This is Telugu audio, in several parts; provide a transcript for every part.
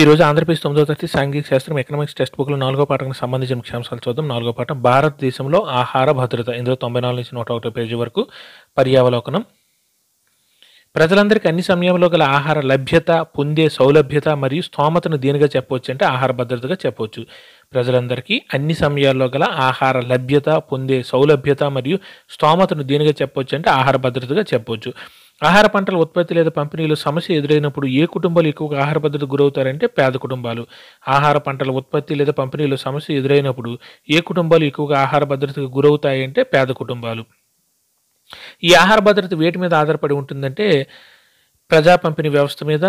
ఈరోజు ఆంధ్రప్రదేశ్ తొమ్మిదో తరగతి సాంఘిక శాస్త్రం ఎకనామిక్స్ టెక్స్ట్ బుక్లో నాలుగో పాఠానికి సంబంధించిన ముఖ్యాంశాలు చూద్దాం నాలుగో పాఠం భారతదేశంలో ఆహార భద్రత ఇందులో తొంభై నాలుగు నుంచి నూట ఒకటో పేజీ వరకు పర్యావలోకనం ప్రజలందరికీ అన్ని సమయంలో గల ఆహార లభ్యత పొందే సౌలభ్యత మరియు స్తోమతను దీనిగా చెప్పవచ్చు అంటే ఆహార భద్రతగా చెప్పవచ్చు ప్రజలందరికీ అన్ని సమయాల్లో గల ఆహార లభ్యత పొందే సౌలభ్యత మరియు స్తోమతను దీనిగా చెప్పవచ్చు అంటే ఆహార భద్రతగా చెప్పవచ్చు ఆహార పంటల ఉత్పత్తి లేదా పంపిణీలో సమస్య ఎదురైనప్పుడు ఏ కుటుంబాలు ఎక్కువగా ఆహార భద్రత గురవుతారంటే పేద కుటుంబాలు ఆహార పంటల ఉత్పత్తి లేదా పంపిణీలో సమస్య ఎదురైనప్పుడు ఏ కుటుంబాలు ఎక్కువగా ఆహార భద్రతకు గురవుతాయంటే పేద కుటుంబాలు ఈ ఆహార భద్రత వేటి మీద ఆధారపడి ఉంటుందంటే ప్రజా పంపిణీ వ్యవస్థ మీద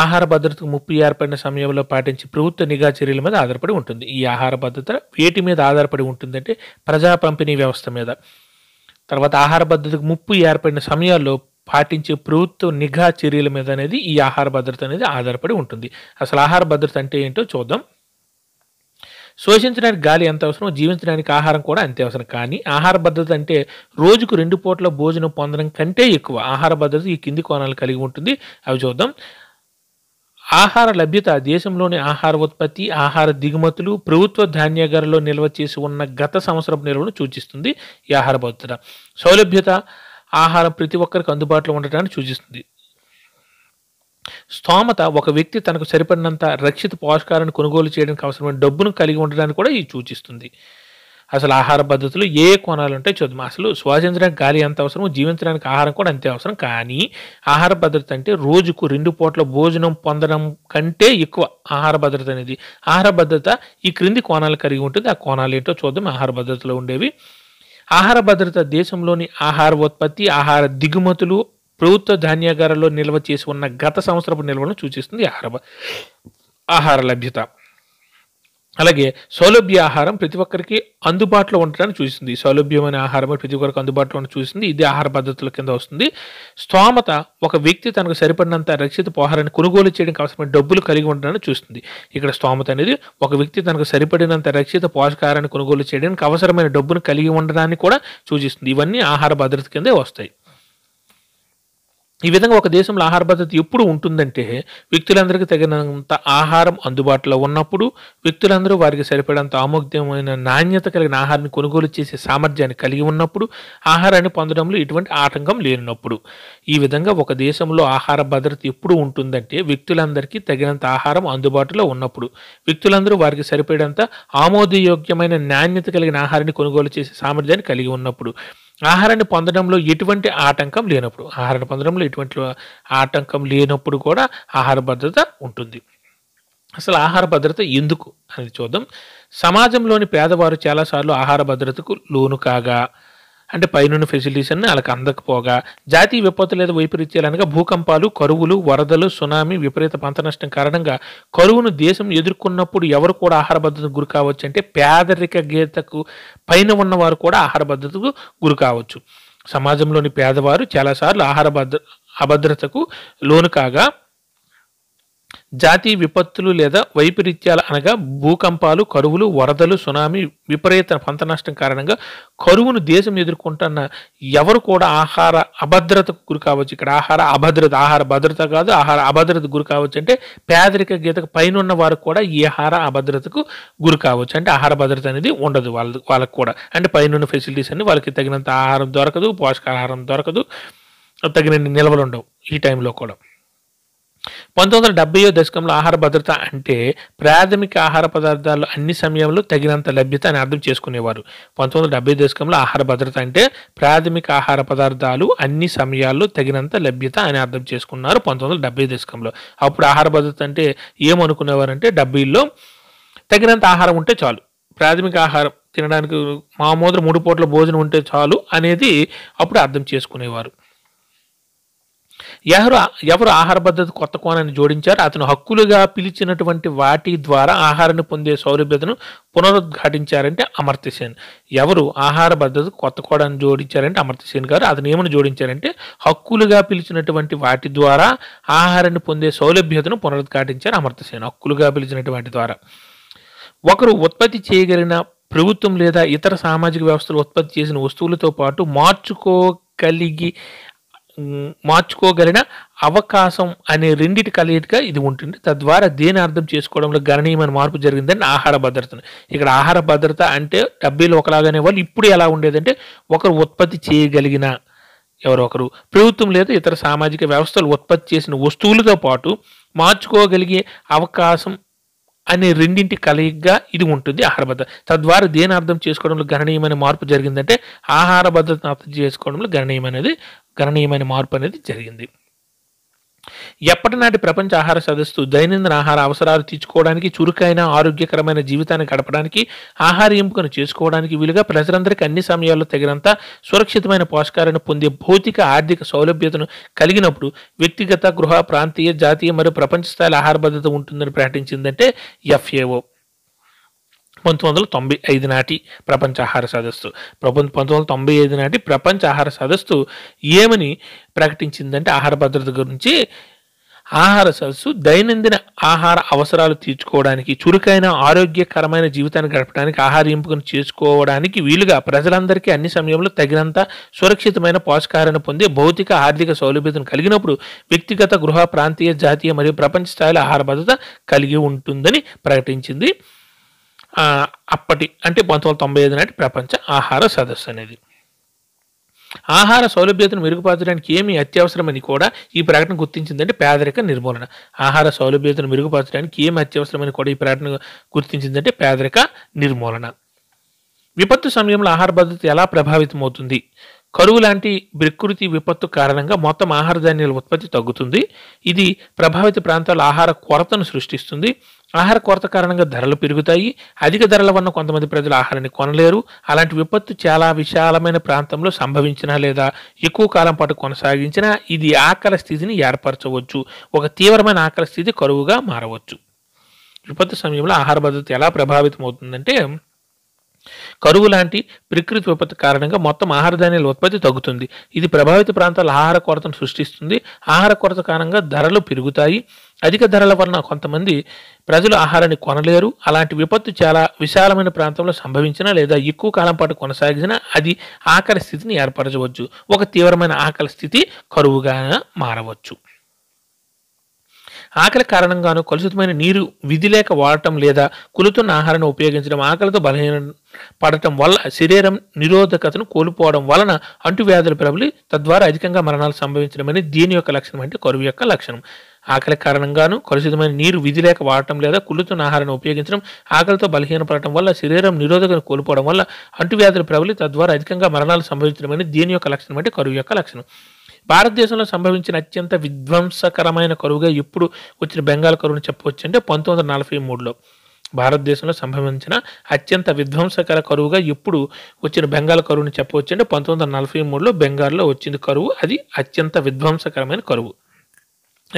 ఆహార భద్రతకు ముప్పు ఏర్పడిన సమయంలో పాటించి ప్రభుత్వ నిఘా చర్యల మీద ఆధారపడి ఉంటుంది ఈ ఆహార భద్రత వేటి మీద ఆధారపడి ఉంటుందంటే ప్రజా పంపిణీ వ్యవస్థ మీద తర్వాత ఆహార భద్రతకు ముప్పు ఏర్పడిన సమయాల్లో పాటించే ప్రభుత్వ నిఘా చర్యల మీద అనేది ఈ ఆహార భద్రత అనేది ఆధారపడి ఉంటుంది అసలు ఆహార భద్రత అంటే ఏంటో చూద్దాం శోషించడానికి గాలి ఎంత అవసరమో జీవించడానికి ఆహారం కూడా అంతే అవసరం కానీ ఆహార భద్రత అంటే రోజుకు రెండు పూట్ల భోజనం పొందడం కంటే ఎక్కువ ఆహార భద్రత ఈ కింది కోణాలు కలిగి ఉంటుంది అవి చూద్దాం ఆహార లభ్యత దేశంలోని ఆహార ఉత్పత్తి ఆహార దిగుమతులు ప్రభుత్వ ధాన్యాగారంలో నిల్వ చేసి ఉన్న గత సంవత్సరపు నిల్వను సూచిస్తుంది ఈ ఆహార భద్రత సౌలభ్యత ఆహారం ప్రతి ఒక్కరికి అందుబాటులో ఉండటాన్ని సూచిస్తుంది స్తోమత ఒక వ్యక్తి తనకు సరిపడినంత రక్షిత పోషకాలను కొనుగోలు చేయడానికి అవసరమైన డబ్బును కలిగి ఉండడానికి కూడా ఇది సూచిస్తుంది అసలు ఆహార పద్ధతులు ఏ కోణాలు ఉంటే చూద్దాం అసలు శ్వాసించడానికి గాలి ఎంత అవసరమో జీవించడానికి ఆహారం కూడా అంతే అవసరం కానీ ఆహార భద్రత అంటే రోజుకు రెండు పూట్ల భోజనం పొందడం కంటే ఎక్కువ ఆహార భద్రత అనేది ఆహార భద్రత ఈ క్రింది కోణాలు కలిగి ఉంటుంది ఆ కోణాలు ఏంటో చూద్దాం ఆహార భద్రతలో ఉండేవి ఆహార భద్రత దేశంలోని ఆహార ఉత్పత్తి ఆహార దిగుమతులు ప్రభుత్వ ధాన్యాగారాల్లో నిల్వ చేసి ఉన్న గత సంవత్సరపు నిల్వలను సూచిస్తుంది ఆహార ఆహార లభ్యత అలాగే సౌలభ్య ఆహారం ప్రతి ఒక్కరికి అందుబాటులో ఉండటాన్ని చూసింది సౌలభ్యమైన ఆహారం ప్రతి ఒక్కరికి అందుబాటులో ఉండి చూసింది ఇది ఆహార పద్ధతుల కింద వస్తుంది స్తోమత ఒక వ్యక్తి తనకు సరిపడినంత రక్షిత పోహారాన్ని కొనుగోలు చేయడానికి అవసరమైన డబ్బులు కలిగి ఉండడాన్ని చూస్తుంది ఇక్కడ స్తోమత అనేది ఒక వ్యక్తి తనకు సరిపడినంత రక్షిత పోషకాహారాన్ని కొనుగోలు చేయడానికి అవసరమైన డబ్బును కలిగి ఉండడాన్ని కూడా సూచిస్తుంది ఇవన్నీ ఆహార భద్రత కిందే వస్తాయి ఈ విధంగా ఒక దేశంలో ఆహార భద్రత ఎప్పుడు ఉంటుందంటే వ్యక్తులందరికీ తగినంత ఆహారం అందుబాటులో ఉన్నప్పుడు వ్యక్తులందరూ వారికి సరిపడంత ఆమోగ్యమైన నాణ్యత కలిగిన ఆహారాన్ని కొనుగోలు చేసే సామర్థ్యాన్ని కలిగి ఉన్నప్పుడు ఆహారాన్ని పొందడంలో ఎటువంటి ఆటంకం లేనప్పుడు ఈ విధంగా ఒక దేశంలో ఆహార భద్రత ఎప్పుడు ఉంటుందంటే వ్యక్తులందరికీ తగినంత ఆహారం అందుబాటులో ఉన్నప్పుడు వ్యక్తులందరూ వారికి సరిపడేంత ఆమోదయోగ్యమైన నాణ్యత కలిగిన ఆహారాన్ని కొనుగోలు చేసే సామర్థ్యాన్ని కలిగి ఉన్నప్పుడు ఆహారాన్ని పొందడంలో ఎటువంటి ఆటంకం లేనప్పుడు ఆహారాన్ని పొందడంలో ఎటువంటి ఆటంకం లేనప్పుడు కూడా ఆహార భద్రత ఉంటుంది అసలు ఆహార భద్రత ఎందుకు అని చూద్దాం సమాజంలోని పేదవారు చాలాసార్లు ఆహార భద్రతకు లోను కాగా అంటే పైనున్న ఫెసిలిటీస్ అన్ని వాళ్ళకి అందకపోగా జాతీయ విపత్తు లేదా వైపరీత్యాలు అనగా భూకంపాలు కరువులు వరదలు సునామీ విపరీత పంట నష్టం కారణంగా కరువును దేశం ఎదుర్కొన్నప్పుడు ఎవరు కూడా ఆహార భద్రతకు గురి కావచ్చు అంటే పేదరిక గీతకు పైన ఉన్నవారు కూడా ఆహార భద్రతకు గురి కావచ్చు సమాజంలోని పేదవారు చాలాసార్లు ఆహార భద్ర అభద్రతకు లోను కాగా జాతీయ విపత్తులు లేదా వైపరీత్యాలు అనగా భూకంపాలు కరువులు వరదలు సునామీ విపరీత పంట నష్టం కారణంగా కరువును దేశం ఎదుర్కొంటున్న ఎవరు కూడా ఆహార అభద్రతకు గురి కావచ్చు ఇక్కడ ఆహార అభద్రత ఆహార భద్రత కాదు ఆహార అభద్రత గురి కావచ్చు అంటే పేదరిక గీతకు పైన వారు కూడా ఈ ఆహార అభద్రతకు గురి కావచ్చు అంటే ఆహార భద్రత అనేది ఉండదు వాళ్ళ వాళ్ళకు కూడా అంటే పైన ఫెసిలిటీస్ అన్ని వాళ్ళకి తగినంత ఆహారం దొరకదు పోషకాహారం దొరకదు తగినన్ని నిల్వలు ఉండవు ఈ టైంలో కూడా పంతొమ్మిది వందల డెబ్బై దశకంలో ఆహార భద్రత అంటే ప్రాథమిక ఆహార పదార్థాలు అన్ని సమయంలో తగినంత లభ్యత అని అర్థం చేసుకునేవారు పంతొమ్మిది వందల డెబ్బై దశకంలో ఆహార భద్రత అంటే ప్రాథమిక ఆహార పదార్థాలు అన్ని సమయాల్లో తగినంత లభ్యత అని అర్థం చేసుకున్నారు పంతొమ్మిది వందల డెబ్బై దశకంలో అప్పుడు ఆహార భద్రత అంటే ఏమనుకునేవారు అంటే డెబ్బైలో తగినంత ఆహారం ఉంటే చాలు ప్రాథమిక ఆహారం తినడానికి మామూలు మూడు పూట్ల భోజనం ఉంటే చాలు అనేది అప్పుడు అర్థం చేసుకునేవారు ఎవరు ఎవరు ఆహార భద్రత కొత్త కోణాన్ని జోడించారు అతను హక్కులుగా పిలిచినటువంటి వాటి ద్వారా ఆహారాన్ని పొందే సౌలభ్యతను పునరుద్ఘాటించారంటే అమర్త్యసేన్ ఎవరు ఆహార భద్రత కొత్త కోణాన్ని జోడించారంటే అమర్త్యసేన్ గారు అతను ఏమని జోడించారంటే హక్కులుగా పిలిచినటువంటి వాటి ద్వారా ఆహారాన్ని పొందే సౌలభ్యతను పునరుద్ఘాటించారు అమర్త్యసేన్ హక్కులుగా పిలిచినటువంటి వాటి ద్వారా ఒకరు ఉత్పత్తి చేయగలిగిన ప్రభుత్వం లేదా ఇతర సామాజిక వ్యవస్థలు ఉత్పత్తి చేసిన వస్తువులతో పాటు మార్చుకో కలిగి మార్చుకోగలిగిన అవకాశం అనే రెండిటి కలయికగా ఇది ఉంటుంది తద్వారా దేని అర్థం చేసుకోవడంలో గణనీయమైన మార్పు జరిగిందని ఆహార భద్రతను ఇక్కడ ఆహార భద్రత అంటే డబ్బీలు ఒకలాగానే వాళ్ళు ఇప్పుడు ఎలా ఉండేదంటే ఒకరు ఉత్పత్తి చేయగలిగిన ఎవరో ఒకరు ప్రభుత్వం లేదా ఇతర సామాజిక వ్యవస్థలు ఉత్పత్తి చేసిన వస్తువులతో పాటు మార్చుకోగలిగే అవకాశం అనే రెండింటి కలయికగా ఇది ఉంటుంది ఆహార భద్రత తద్వారా దేని అర్థం చేసుకోవడంలో గణనీయమైన మార్పు జరిగిందంటే ఆహార భద్రతను అర్థం చేసుకోవడంలో గణనీయమైనది గణనీయమైన మార్పు అనేది జరిగింది ఎప్పటినాటి ప్రపంచ ఆహార సదస్సు దైనందిన ఆహార అవసరాలు తీర్చుకోవడానికి చురుకైన ఆరోగ్యకరమైన జీవితాన్ని గడపడానికి ఆహార ఎంపికను చేసుకోవడానికి వీలుగా ప్రజలందరికీ అన్ని సమయాల్లో తగినంత సురక్షితమైన పోషకాలను పొందే భౌతిక ఆర్థిక సౌలభ్యతను కలిగినప్పుడు వ్యక్తిగత గృహ ప్రాంతీయ జాతీయ మరియు ప్రపంచ స్థాయి ఆహార భద్రత ఉంటుందని ప్రకటించిందంటే ఎఫ్ఏఓ పంతొమ్మిది వందల తొంభై ఐదు నాటి ప్రపంచ ఆహార సదస్సు ప్రపంచ పంతొమ్మిది వందల తొంభై ఐదు నాటి ప్రపంచ ఆహార సదస్సు ఏమని ప్రకటించిందంటే ఆహార భద్రత గురించి ఆహార సదస్సు దైనందిన ఆహార అవసరాలు తీర్చుకోవడానికి చురుకైన ఆరోగ్యకరమైన జీవితాన్ని గడపడానికి ఆహార ఎంపికను చేసుకోవడానికి వీలుగా ప్రజలందరికీ అన్ని సమయంలో తగినంత సురక్షితమైన పోషకాహారాన్ని పొందే భౌతిక ఆర్థిక సౌలభ్యతను కలిగినప్పుడు వ్యక్తిగత గృహ ప్రాంతీయ జాతీయ మరియు ప్రపంచ స్థాయిలో ఆహార భద్రత కలిగి ఉంటుందని ప్రకటించింది అప్పటి అంటే పంతొమ్మిది వందల తొంభై ఐదు నాటి ప్రపంచ ఆహార సదస్సు అనేది ఆహార సౌలభ్యతను మెరుగుపరచడానికి ఏమి అత్యవసరమని కూడా ఈ ప్రకటన గుర్తించిందంటే పేదరిక నిర్మూలన ఆహార సౌలభ్యతను మెరుగుపరచడానికి ఏమి అత్యవసరమని కూడా ఈ ప్రకటన గుర్తించిందంటే పేదరిక నిర్మూలన విపత్తు సమయంలో ఆహార భద్రత ఎలా ప్రభావితమవుతుంది కరువు లాంటి ప్రకృతి విపత్తు కారణంగా మొత్తం ఆహార ధాన్యాల ఉత్పత్తి తగ్గుతుంది ఇది ప్రభావిత ప్రాంతాల ఆహార కొరతను సృష్టిస్తుంది ఆహార కొరత కారణంగా ధరలు పెరుగుతాయి అధిక ధరల వల్ల కొంతమంది ప్రజలు ఆహారాన్ని కొనలేరు అలాంటి విపత్తు చాలా విశాలమైన ప్రాంతంలో సంభవించినా లేదా ఎక్కువ కాలం పాటు కొనసాగించినా ఇది ఆకలి స్థితిని ఏర్పరచవచ్చు ఒక తీవ్రమైన ఆకలి స్థితి కరువుగా మారవచ్చు విపత్తు సమయంలో ఆహార భద్రత ఎలా ప్రభావితం అవుతుందంటే కరువు లాంటి ప్రకృతి విపత్తు కారణంగా మొత్తం ఆహార ధాన్యాల ఉత్పత్తి తగ్గుతుంది ఇది ప్రభావిత ప్రాంతాల ఆహార కొరతను సృష్టిస్తుంది ఆహార కొరత కారణంగా ధరలు పెరుగుతాయి అధిక ధరల వలన కొంతమంది ప్రజలు ఆహారాన్ని కొనలేరు అలాంటి విపత్తు చాలా విశాలమైన ప్రాంతంలో సంభవించినా లేదా ఎక్కువ కాలం పాటు కొనసాగించినా అది ఆకలి స్థితిని ఏర్పరచవచ్చు ఒక తీవ్రమైన ఆకలి స్థితి కరువుగా మారవచ్చు ఆకలి కారణంగాను కలుషితమైన నీరు విధి లేక వాడటం లేదా కులుతున్న ఆహారాన్ని ఉపయోగించడం ఆకలితో బలహీన పడటం వల్ల శరీరం నిరోధకతను కోల్పోవడం వలన అంటువ్యాధులు ప్రబలి తద్వారా అధికంగా మరణాలు సంభవించడం అనేది దీని యొక్క లక్షణం అంటే కరువు యొక్క లక్షణం ఆకలి కారణంగాను కలుషితమైన నీరు విధి లేక వాడటం లేదా కులుతున్న ఆహారాన్ని ఉపయోగించడం ఆకలితో బలహీన పడటం వల్ల శరీరం నిరోధకను కోల్పోవడం వల్ల అంటువ్యాధులు ప్రబలి తద్వారా అధికంగా మరణాలు సంభవించడం అనేది దీని యొక్క లక్షణం అంటే కరువు యొక్క లక్షణం భారతదేశంలో సంభవించిన అత్యంత విధ్వంసకరమైన కరువుగా ఇప్పుడు వచ్చిన బెంగాల్ కరువును చెప్పవచ్చు అంటే పంతొమ్మిది వందల నలభై మూడులో భారతదేశంలో సంభవించిన అత్యంత విధ్వంసకర కరువుగా ఇప్పుడు వచ్చిన బెంగాల్ కరువును చెప్పవచ్చు అంటే పంతొమ్మిది వందల నలభై మూడులో బెంగాల్లో వచ్చింది కరువు అది అత్యంత విధ్వంసకరమైన కరువు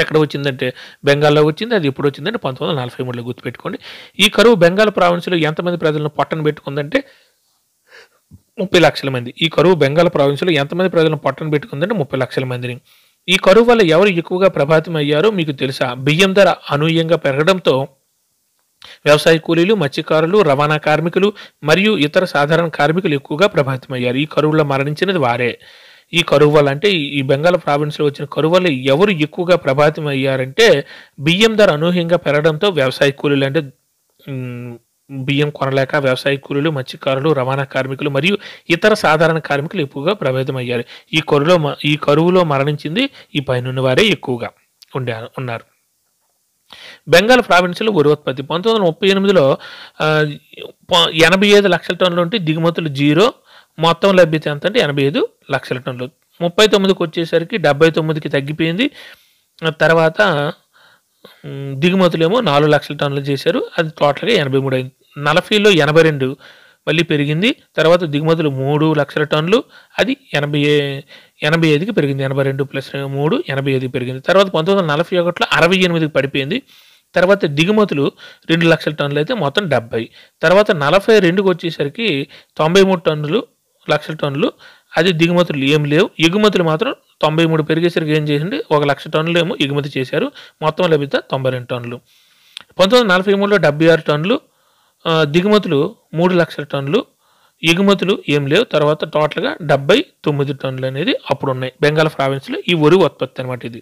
ఎక్కడ వచ్చిందంటే బెంగాల్లో వచ్చింది అది ఇప్పుడు వచ్చిందంటే పంతొమ్మిది వందల నలభై మూడులో గుర్తుపెట్టుకోండి ఈ కరువు బెంగాల్ ప్రావిన్స్లో ఎంతమంది ప్రజలను పట్టణ పెట్టుకుందంటే ముప్పై లక్షల మంది ఈ కరువు బెంగాల్ ప్రావిన్స్లో ఎంతమంది ప్రజలను పట్టణ పెట్టుకుందంటే ముప్పై లక్షల మందిని ఈ కరువు వల్ల ఎవరు ఎక్కువగా ప్రభావితం అయ్యారో మీకు తెలుసా బియ్యం ధర అనూయంగా పెరగడంతో వ్యవసాయ కూలీలు మత్స్యకారులు రవాణా కార్మికులు మరియు ఇతర సాధారణ కార్మికులు ఎక్కువగా ప్రభావితమయ్యారు ఈ కరువులో మరణించినది వారే ఈ కరువు వల్ల అంటే ఈ బెంగాల్ ప్రావిన్స్లో వచ్చిన కరువు వల్ల ఎవరు ఎక్కువగా ప్రభావితం అయ్యారంటే బియ్యం ధర అనూహ్యంగా పెరగడంతో వ్యవసాయ కూలీలు అంటే బియ్యం కొనలేక వ్యవసాయ కూలీలు మత్స్యకారులు రవాణా కార్మికులు మరియు ఇతర సాధారణ కార్మికులు ఎక్కువగా ప్రభావితమయ్యారు ఈ కరువులో ఈ కరువులో మరణించింది ఈ పైన వారే ఎక్కువగా ఉండే ఉన్నారు బెంగాల్ ప్రావిన్స్లో వరి ఉత్పత్తి పంతొమ్మిది వందల ముప్పై ఎనిమిదిలో ఎనభై ఐదు లక్షల టన్నులు ఉంటే దిగుమతులు జీరో మొత్తం లభ్యత ఎంత అంటే ఎనభై ఐదు లక్షల టన్నులు ముప్పై తొమ్మిదికి వచ్చేసరికి డెబ్బై తొమ్మిదికి తగ్గిపోయింది తర్వాత దిగుమతులేమో నాలుగు లక్షల టన్నులు చేశారు అది టోటల్గా ఎనభై మూడు అయింది నలభైలో ఎనభై రెండు మళ్ళీ పెరిగింది తర్వాత దిగుమతులు మూడు లక్షల టన్నులు అది ఎనభై ఎనభై ఐదుకి పెరిగింది ఎనభై రెండు ప్లస్ మూడు ఎనభై ఐదుకి పెరిగింది తర్వాత పంతొమ్మిది వందల నలభై ఒకటిలో అరవై ఎనిమిదికి పడిపోయింది తర్వాత దిగుమతులు రెండు లక్షల టన్నులు అయితే మొత్తం డెబ్బై తర్వాత నలభై రెండుకి వచ్చేసరికి తొంభై మూడు టన్నులు లక్షల టన్నులు అది దిగుమతులు ఏం లేవు ఎగుమతులు మాత్రం తొంభై మూడు పెరిగేసరికి ఏం చేసింది ఒక లక్ష టన్నులు ఏమో ఎగుమతి చేశారు మొత్తం లభిత తొంభై రెండు టన్నులు పంతొమ్మిది వందల నలభై మూడులో డెబ్బై ఆరు టన్నులు దిగుమతులు మూడు లక్షల టన్నులు ఎగుమతులు ఏం లేవు తర్వాత టోటల్గా డెబ్బై తొమ్మిది టన్నులు అనేది అప్పుడు ఉన్నాయి బెంగాల్ ప్రావిన్స్లో ఈ వరి ఉత్పత్తి అనమాట ఇది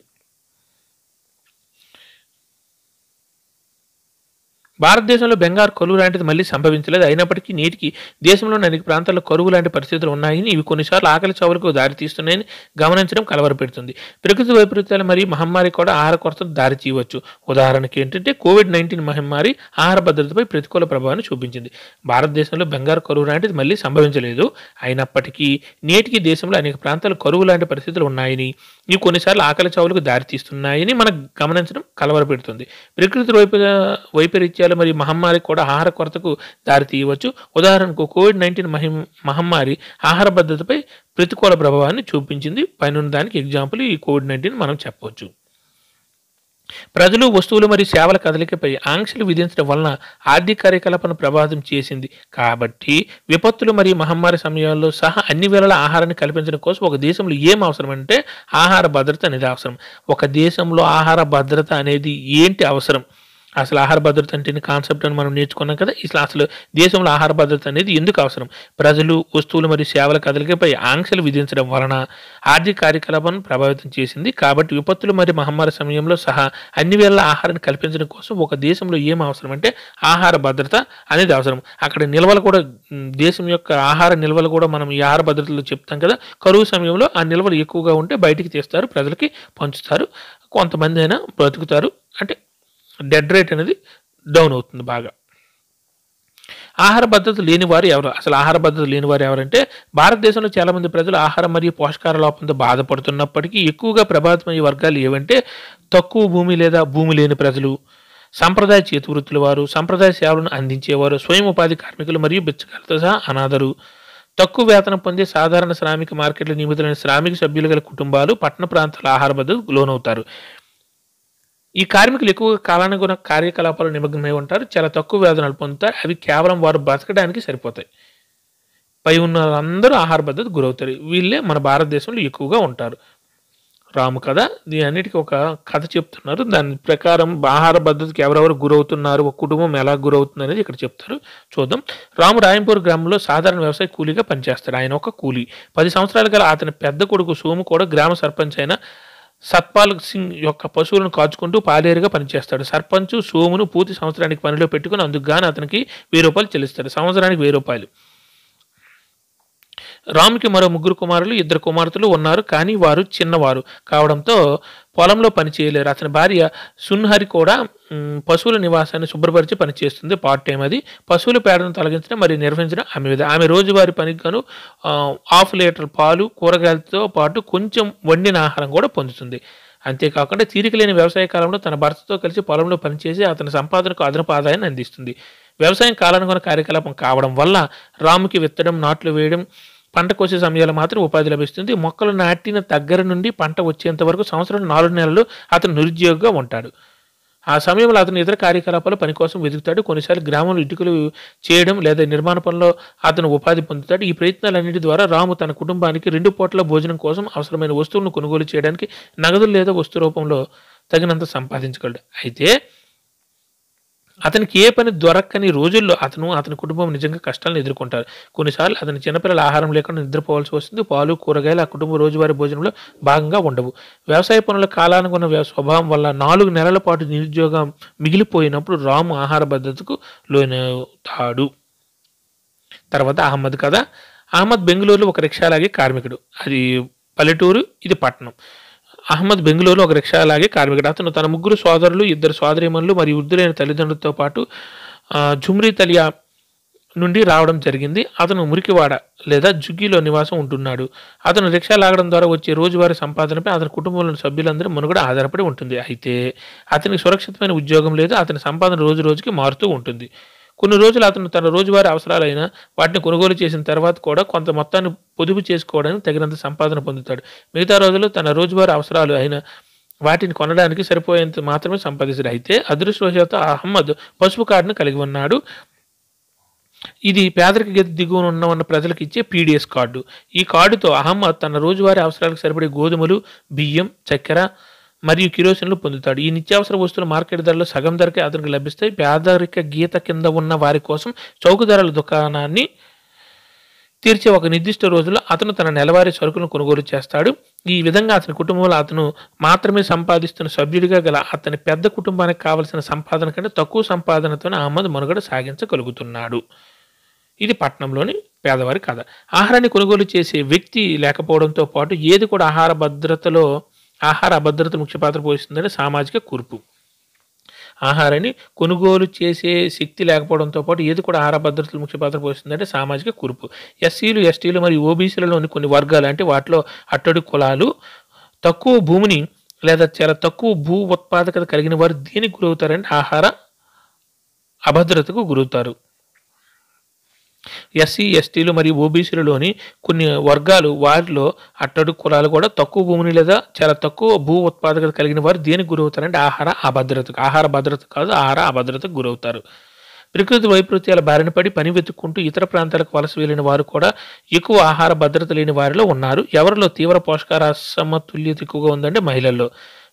భారతదేశంలో బెంగారు కరువు లాంటిది మళ్ళీ సంభవించలేదు అయినప్పటికీ నేటికి దేశంలోని అనేక ప్రాంతాల్లో కరువు లాంటి పరిస్థితులు ఉన్నాయని ఇవి కొన్నిసార్లు ఆకలి చావులకు దారితీస్తున్నాయని గమనించడం కలవరపెడుతుంది ప్రకృతి వైపరీత్యాలు మరియు మహమ్మారి కూడా ఆహార కొరత దారి తీయవచ్చు ఉదాహరణకి ఏంటంటే కోవిడ్ నైన్టీన్ మహమ్మారి ఆహార భద్రతపై ప్రతికూల ప్రభావాన్ని చూపించింది భారతదేశంలో బెంగారు కరువు లాంటిది మళ్ళీ సంభవించలేదు అయినప్పటికీ నేటికి దేశంలో అనేక ప్రాంతాలు కరువు లాంటి పరిస్థితులు ఉన్నాయని ఇవి కొన్నిసార్లు ఆకలి చావులకు దారితీస్తున్నాయని మనం గమనించడం కలవరపెడుతుంది ప్రకృతి వైపు వైపరీత్యాలు రోగాలు మరియు మహమ్మారి కూడా ఆహార కొరతకు దారి తీయవచ్చు ఉదాహరణకు కోవిడ్ నైన్టీన్ మహి మహమ్మారి ఆహార భద్రతపై ప్రతికూల ప్రభావాన్ని చూపించింది పైన దానికి ఎగ్జాంపుల్ ఈ కోవిడ్ నైన్టీన్ మనం చెప్పవచ్చు ప్రజలు వస్తువులు మరియు సేవల కదలికపై ఆంక్షలు విధించడం వలన ఆర్థిక కార్యకలాపాలను ప్రభావితం చేసింది కాబట్టి విపత్తులు మరియు మహమ్మారి సమయాల్లో సహా అన్ని వేళల ఆహారాన్ని కల్పించడం కోసం ఒక దేశంలో ఏం అవసరం అంటే ఆహార భద్రత అనేది అవసరం ఒక దేశంలో ఆహార భద్రత అనేది ఏంటి అవసరం అసలు ఆహార భద్రత అంటే కాన్సెప్ట్ అని మనం నేర్చుకున్నాం కదా ఇట్లా అసలు దేశంలో ఆహార భద్రత అనేది ఎందుకు అవసరం ప్రజలు వస్తువులు మరియు సేవల కదలికపై ఆంక్షలు విధించడం వలన ఆర్థిక కార్యకలాపాలను ప్రభావితం చేసింది కాబట్టి విపత్తులు మరియు మహమ్మారి సమయంలో సహా అన్ని వేళ ఆహారాన్ని కల్పించడం కోసం ఒక దేశంలో ఏం అవసరం అంటే ఆహార భద్రత అనేది అవసరం అక్కడ నిల్వలు కూడా దేశం యొక్క ఆహార నిల్వలు కూడా మనం ఈ ఆహార భద్రతలో చెప్తాం కదా కరువు సమయంలో ఆ నిల్వలు ఎక్కువగా ఉంటే బయటికి తీస్తారు ప్రజలకి పంచుతారు కొంతమంది అయినా బ్రతుకుతారు అంటే డెడ్ రేట్ అనేది డౌన్ అవుతుంది బాగా ఆహార పద్ధతి లేని వారు ఎవరు అసలు ఆహార పద్ధతి లేని వారు ఎవరంటే భారతదేశంలో చాలామంది ప్రజలు ఆహారం మరియు పోషకార లోపంతో బాధపడుతున్నప్పటికీ ఎక్కువగా ప్రభావితమయ్యే వర్గాలు ఏవంటే తక్కువ భూమి లేదా భూమి లేని ప్రజలు సంప్రదాయ చేతి వృత్తుల వారు సంప్రదాయ సేవలను అందించేవారు స్వయం ఉపాధి కార్మికులు మరియు బిచ్చకాలతో సహా అనాథరు తక్కువ వేతనం పొందే సాధారణ శ్రామిక మార్కెట్ల నియమితులైన శ్రామిక సభ్యులు గల కుటుంబాలు పట్టణ ప్రాంతాల ఆహార భద్రతకు లోనవుతారు ఈ కార్మికులు ఎక్కువ కాలానుగుణ కార్యకలాపాలు నిమగ్నమై ఉంటారు చాలా తక్కువ వేతనాలు పొందుతారు అవి కేవలం వారు బ్రతకడానికి సరిపోతాయి పై ఉన్న అందరూ ఆహార భద్రత గురవుతారు వీళ్ళే మన భారతదేశంలో ఎక్కువగా ఉంటారు రాము కథ దీని అన్నిటికీ ఒక కథ చెప్తున్నారు దాని ప్రకారం ఆహార భద్రతకి ఎవరెవరు గురవుతున్నారు ఒక కుటుంబం ఎలా గురవుతుంది అనేది ఇక్కడ చెప్తారు చూద్దాం రాము రాయంపూర్ గ్రామంలో సాధారణ వ్యవసాయ కూలీగా పనిచేస్తాడు ఆయన ఒక కూలీ పది సంవత్సరాల గల అతని పెద్ద కొడుకు సోము కూడా గ్రామ సర్పంచ్ అయిన సత్పాల్ సింగ్ యొక్క పశువులను కాచుకుంటూ పాలేరుగా పనిచేస్తాడు సర్పంచ్ సోమును పూర్తి సంవత్సరానికి పనిలో పెట్టుకుని అందుకు గాను అతనికి వెయ్యి రూపాయలు చెల్లిస్తాడు సంవత్సరానికి వెయ్యి రూపాయలు రాముకి మరో ముగ్గురు కుమారులు ఇద్దరు కుమార్తెలు ఉన్నారు కానీ వారు చిన్నవారు కావడంతో పొలంలో పనిచేయలేరు అతని భార్య సున్హరి కూడా పశువుల నివాసాన్ని శుభ్రపరిచి పనిచేస్తుంది పార్ట్ టైం అది పశువుల పేడను తొలగించడం మరియు నిర్వహించడం ఆమె మీద ఆమె రోజువారి పనికి గాను హాఫ్ లీటర్ పాలు కూరగాయలతో పాటు కొంచెం వండిన ఆహారం కూడా పొందుతుంది అంతేకాకుండా తీరిక లేని వ్యవసాయ కాలంలో తన భర్తతో కలిసి పొలంలో పనిచేసి అతని సంపాదనకు అదనపు ఆదాయాన్ని అందిస్తుంది వ్యవసాయం కాలానుగుణ కార్యకలాపం కావడం వల్ల రాముకి విత్తడం నాట్లు వేయడం పంట కోసే సమయాల్లో మాత్రం ఉపాధి లభిస్తుంది మొక్కలు నాటిన దగ్గర నుండి పంట వచ్చేంత వరకు సంవత్సరం నాలుగు నెలలు అతను నిరుద్యోగిగా ఉంటాడు ఆ సమయంలో అతను ఇతర కార్యకలాపాలు పని కోసం వెతుకుతాడు కొన్నిసార్లు గ్రామంలో ఇటుకలు చేయడం లేదా నిర్మాణ పనిలో అతను ఉపాధి పొందుతాడు ఈ ప్రయత్నాలన్నిటి ద్వారా రాము తన కుటుంబానికి రెండు పూట్ల భోజనం కోసం అవసరమైన వస్తువులను కొనుగోలు చేయడానికి నగదు లేదా వస్తు రూపంలో తగినంత సంపాదించగలడు అయితే అతనికి ఏ పని దొరక్కని రోజుల్లో అతను అతని కుటుంబం నిజంగా కష్టాలను ఎదుర్కొంటారు కొన్నిసార్లు అతని చిన్నపిల్లల ఆహారం లేకుండా నిద్రపోవాల్సి వస్తుంది పాలు కూరగాయలు ఆ కుటుంబ రోజువారీ భోజనంలో భాగంగా ఉండవు వ్యవసాయ పనుల కాలానుగుణ స్వభావం వల్ల నాలుగు నెలల పాటు నిరుద్యోగం మిగిలిపోయినప్పుడు రాము ఆహార భద్రతకు లోనవుతాడు తర్వాత అహ్మద్ కదా అహ్మద్ బెంగళూరులో ఒక రిక్షాలాగే కార్మికుడు అది పల్లెటూరు ఇది పట్టణం అహ్మద్ బెంగళూరులో ఒక రిక్షా అలాగే కార్మికుడు అతను తన ముగ్గురు సోదరులు ఇద్దరు సోదరిమణులు మరియు వృద్ధులైన తల్లిదండ్రులతో పాటు జుమ్రీ తలియా నుండి రావడం జరిగింది అతను మురికివాడ లేదా జుగ్గిలో నివాసం ఉంటున్నాడు అతను రిక్షా లాగడం ద్వారా వచ్చే రోజువారీ సంపాదనపై అతని కుటుంబంలోని సభ్యులందరూ మునుగడ ఆధారపడి ఉంటుంది అయితే అతనికి సురక్షితమైన ఉద్యోగం లేదు అతని సంపాదన రోజు రోజుకి మారుతూ ఉంటుంది కొన్ని రోజులు అతను తన రోజువారీ అవసరాలైన వాటిని కొనుగోలు చేసిన తర్వాత కూడా కొంత మొత్తాన్ని పొదుపు చేసుకోవడానికి తగినంత సంపాదన పొందుతాడు మిగతా రోజులు తన రోజువారీ అవసరాలు అయిన వాటిని కొనడానికి సరిపోయేంత మాత్రమే సంపాదిస్తాడు అయితే అదృష్టవశాత్తు అహ్మద్ పసుపు కార్డును కలిగి ఉన్నాడు ఇది పేదరిక గది దిగువన ఉన్న ఉన్న ప్రజలకు ఇచ్చే పీడిఎస్ కార్డు ఈ కార్డుతో అహ్మద్ తన రోజువారీ అవసరాలకు సరిపడే గోధుమలు బియ్యం చక్కెర మరియు కిరోసిన్లు పొందుతాడు ఈ నిత్యావసర వస్తువులు మార్కెట్ ధరలో సగం ధరకే అతనికి లభిస్తాయి పేదరిక గీత కింద ఉన్న వారి కోసం చౌక ధరల దుకాణాన్ని తీర్చే ఒక నిర్దిష్ట రోజులో అతను తన నెలవారీ సరుకును కొనుగోలు చేస్తాడు ఈ విధంగా అతని కుటుంబంలో అతను మాత్రమే సంపాదిస్తున్న సభ్యుడిగా గల అతని పెద్ద కుటుంబానికి కావలసిన సంపాదన కంటే తక్కువ సంపాదనతోనే అహ్మద్ మనుగడ సాగించగలుగుతున్నాడు ఇది పట్నంలోని పేదవారి కథ ఆహారాన్ని కొనుగోలు చేసే వ్యక్తి లేకపోవడంతో పాటు ఏది కూడా ఆహార భద్రతలో ఆహార అభద్రత ముఖ్య పాత్ర పోషిస్తుందని సామాజిక కూర్పు ఆహారాన్ని కొనుగోలు చేసే శక్తి లేకపోవడంతో పాటు ఏది కూడా ఆహార భద్రతలు ముఖ్య పాత్ర పోషిస్తుందంటే సామాజిక కూర్పు ఎస్సీలు ఎస్టీలు మరియు ఓబీసీలలోని కొన్ని వర్గాలు అంటే వాటిలో అట్టడి కులాలు తక్కువ భూమిని లేదా చాలా తక్కువ భూ ఉత్పాదకత కలిగిన వారు దేనికి గురవుతారంటే ఆహార అభద్రతకు గురవుతారు ఎస్సీ ఎస్టీలు మరియు ఓబీసీలలోని కొన్ని వర్గాలు వారిలో అట్టడు కులాలు కూడా తక్కువ భూమిని లేదా చాలా తక్కువ భూ ఉత్పాదకత కలిగిన వారు దేనికి గురవుతారంటే ఆహార అభద్రతకు ఆహార భద్రత కాదు ఆహార అభద్రతకు గురవుతారు ప్రకృతి వైపరీత్యాల బారిన పడి పని వెతుక్కుంటూ ఇతర ప్రాంతాలకు వలస వెళ్ళిన వారు కూడా ఎక్కువ ఆహార భద్రత లేని వారిలో ఉన్నారు ఎవరిలో తీవ్ర పోషకార సమతుల్యత ఎక్కువగా ఉందంటే మహిళల్లో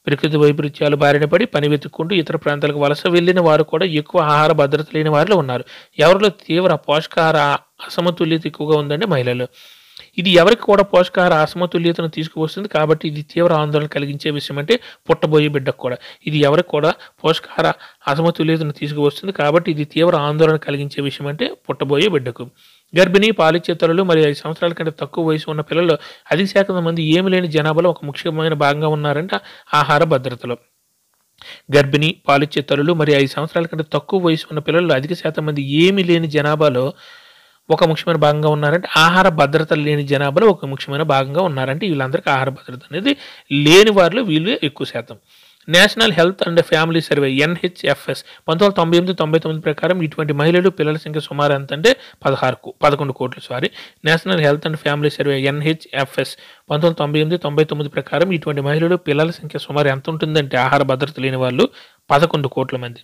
ప్రకృతి వైపరీత్యాలు బారిన పడి పని వెతుక్కుంటూ ఇతర ప్రాంతాలకు వలస వెళ్లిన వారు కూడా ఎక్కువ ఆహార భద్రత లేని వారిలో ఉన్నారు ఎవరిలో తీవ్ర పోషకాహార అసమతుల్యత ఎక్కువగా ఉందండి మహిళలు ఇది ఎవరికి కూడా పోషకాహార అసమతుల్యతను తీసుకువస్తుంది కాబట్టి ఇది తీవ్ర ఆందోళన కలిగించే విషయం అంటే పుట్టబోయే బిడ్డకు కూడా ఇది ఎవరికి కూడా పోషకాహార అసమతుల్యతను తీసుకువస్తుంది కాబట్టి ఇది తీవ్ర ఆందోళన కలిగించే విషయం అంటే పుట్టబోయే బిడ్డకు గర్భిణీ పాలిచ్చే మరియు ఐదు సంవత్సరాల కంటే తక్కువ వయసు ఉన్న పిల్లలు అధిక శాతం మంది ఏమి లేని జనాభాలో ఒక ముఖ్యమైన భాగంగా ఉన్నారంట ఆహార భద్రతలో గర్భిణీ పాలిచ్చే తల్లులు మరియు ఐదు సంవత్సరాల కంటే తక్కువ వయసు ఉన్న పిల్లలు అధిక శాతం మంది ఏమి లేని జనాభాలో ఒక ముఖ్యమైన భాగంగా ఉన్నారంటే ఆహార భద్రత లేని జనాభాలో ఒక ముఖ్యమైన భాగంగా ఉన్నారంటే వీళ్ళందరికీ ఆహార భద్రత అనేది లేని వారిలో వీళ్ళు ఎక్కువ శాతం national health and family survey NHFS పంతొమ్మిది తొంభై ఎనిమిది తొంభై తొమ్మిది ప్రకారం ఇటువంటి మహిళలు పిల్లల సంఖ్య సుమారు ఎంత అంటే పదహారు పదకొండు కోట్లు sorry national health and family survey NHFS పంతొమ్మిది తొంభై ఎనిమిది తొంభై తొమ్మిది ప్రకారం ఇటువంటి మహిళలు పిల్లల సంఖ్య సుమారు ఎంత ఉంటుందంటే ఆహార భద్రత లేని వాళ్ళు పదకొండు కోట్ల మంది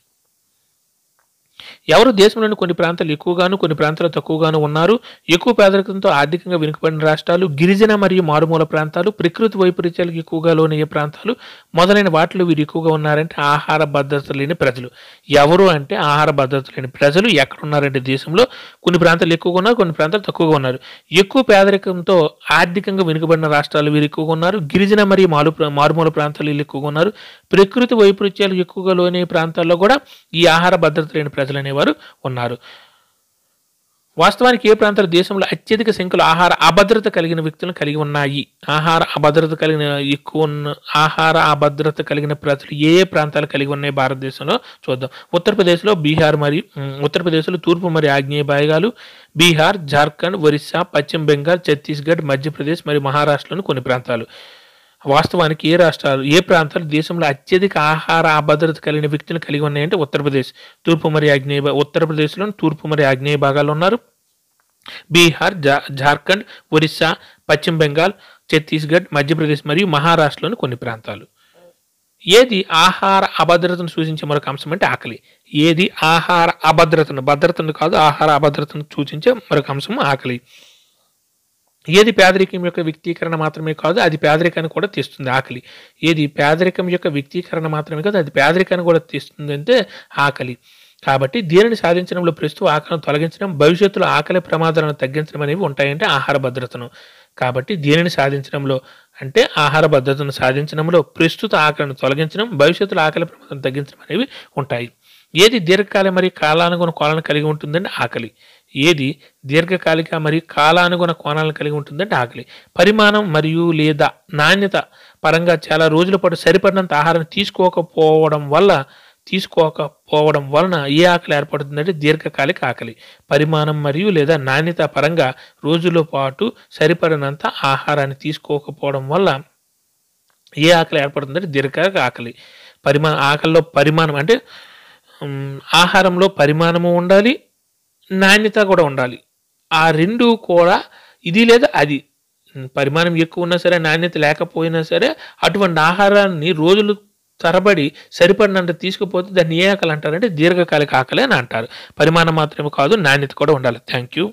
ఎవరు దేశంలోని కొన్ని ప్రాంతాలు ఎక్కువగాను కొన్ని ప్రాంతాలు తక్కువగాను ఉన్నారు ఎక్కువ పేదరికంతో ఆర్థికంగా వెనుకబడిన రాష్ట్రాలు గిరిజన మరియు మారుమూల ప్రాంతాలు ప్రకృతి వైపరీత్యాలకు ఎక్కువగా లోనయ్యే ప్రాంతాలు మొదలైన వాటిలో వీరు ఎక్కువగా ఉన్నారంటే ఆహార భద్రత లేని ప్రజలు ఎవరు అంటే ఆహార భద్రత లేని ప్రజలు ఎక్కడ ఉన్నారంటే దేశంలో కొన్ని ప్రాంతాలు ఎక్కువగా ఉన్నారు కొన్ని ప్రాంతాలు తక్కువగా ఉన్నారు ఎక్కువ పేదరికంతో ఆర్థికంగా వెనుకబడిన రాష్ట్రాలు వీరు ఎక్కువగా ఉన్నారు గిరిజన మరియు మారుమూల ప్రాంతాలు వీళ్ళు ఎక్కువగా ఉన్నారు ప్రకృతి వైపరీత్యాలు ఎక్కువగా లోని ప్రాంతాల్లో కూడా ఈ ఆహార భద్రత లేని ప్రజలు అనేవారు ఉన్నారు వాస్తవానికి ఏ ప్రాంతాలు దేశంలో అత్యధిక సంఖ్యలో ఆహార అభద్రత కలిగిన వ్యక్తులను కలిగి ఉన్నాయి ఆహార అభద్రత కలిగిన ఎక్కువ ఉన్న ఆహార అభద్రత కలిగిన ప్రజలు ఏ ఏ ప్రాంతాలు కలిగి ఉన్నాయి భారతదేశంలో చూద్దాం ఉత్తరప్రదేశ్లో బీహార్ మరియు ఉత్తరప్రదేశ్లో తూర్పు మరియు ఆగ్నేయ భాగాలు బీహార్ జార్ఖండ్ ఒరిస్సా పశ్చిమ బెంగాల్ ఛత్తీస్గఢ్ మధ్యప్రదేశ్ మరియు మహారాష్ట్రలోని కొన్ని ప్రాంతాలు వాస్తవానికి ఏ రాష్ట్రాలు ఏ ప్రాంతాలు దేశంలో అత్యధిక ఆహార అభద్రత కలిగిన వ్యక్తులను కలిగి ఉన్నాయంటే ఉత్తరప్రదేశ్ తూర్పు మరియు ఆగ్నేయ ఉత్తరప్రదేశ్లోని తూర్పు మరియు ఆగ్నేయ భాగాలు ఉన్నారు బీహార్ జా జార్ఖండ్ ఒరిస్సా పశ్చిమ బెంగాల్ ఛత్తీస్గఢ్ మధ్యప్రదేశ్ మరియు మహారాష్ట్రలోని కొన్ని ప్రాంతాలు ఏది ఆహార అభద్రతను సూచించే మరొక అంశం అంటే ఆకలి ఏది ఆహార అభద్రతను భద్రతను కాదు ఆహార అభద్రతను సూచించే మరొక అంశం ఆకలి ఏది పేదరికం యొక్క వ్యక్తీకరణ మాత్రమే కాదు అది పేదరికాన్ని కూడా తీస్తుంది ఆకలి ఏది పేదరికం యొక్క వ్యక్తీకరణ మాత్రమే కాదు అది పేదరికాన్ని కూడా తీస్తుంది అంటే ఆకలి కాబట్టి దీనిని సాధించడంలో ప్రస్తుత ఆకలిని తొలగించడం భవిష్యత్తులో ఆకలి ప్రమాదాలను తగ్గించడం అనేవి ఉంటాయంటే ఆహార భద్రతను కాబట్టి దీనిని సాధించడంలో అంటే ఆహార భద్రతను సాధించడంలో ప్రస్తుత ఆకలిని తొలగించడం భవిష్యత్తులో ఆకలి ప్రమాదం తగ్గించడం అనేవి ఉంటాయి ఏది దీర్ఘకాలం మరియు కాలానుగుణ కోలను కలిగి ఉంటుందంటే ఆకలి ఏది దీర్ఘకాలిక మరియు కాలానుగుణ కోణాలను కలిగి ఉంటుందంటే ఆకలి పరిమాణం మరియు లేదా నాణ్యత పరంగా చాలా రోజుల పాటు సరిపడినంత ఆహారం తీసుకోకపోవడం వల్ల తీసుకోకపోవడం వలన ఏ ఆకలి ఏర్పడుతుందంటే దీర్ఘకాలిక ఆకలి పరిమాణం మరియు లేదా నాణ్యత పరంగా రోజుల పాటు సరిపడినంత ఆహారాన్ని తీసుకోకపోవడం వల్ల ఏ ఆకలి ఏర్పడుతుందంటే దీర్ఘకాలిక ఆకలి పరిమాణ ఆకలిలో పరిమాణం అంటే ఆహారంలో పరిమాణము ఉండాలి నాణ్యత కూడా ఉండాలి ఆ రెండు కూడా ఇది లేదా అది పరిమాణం ఎక్కువ ఉన్నా సరే నాణ్యత లేకపోయినా సరే అటువంటి ఆహారాన్ని రోజులు తరబడి సరిపడినంత తీసుకుపోతే దాన్ని ఏ ఆకలి అంటారంటే దీర్ఘకాలిక ఆకలి అని అంటారు పరిమాణం మాత్రమే కాదు నాణ్యత కూడా ఉండాలి థ్యాంక్ యూ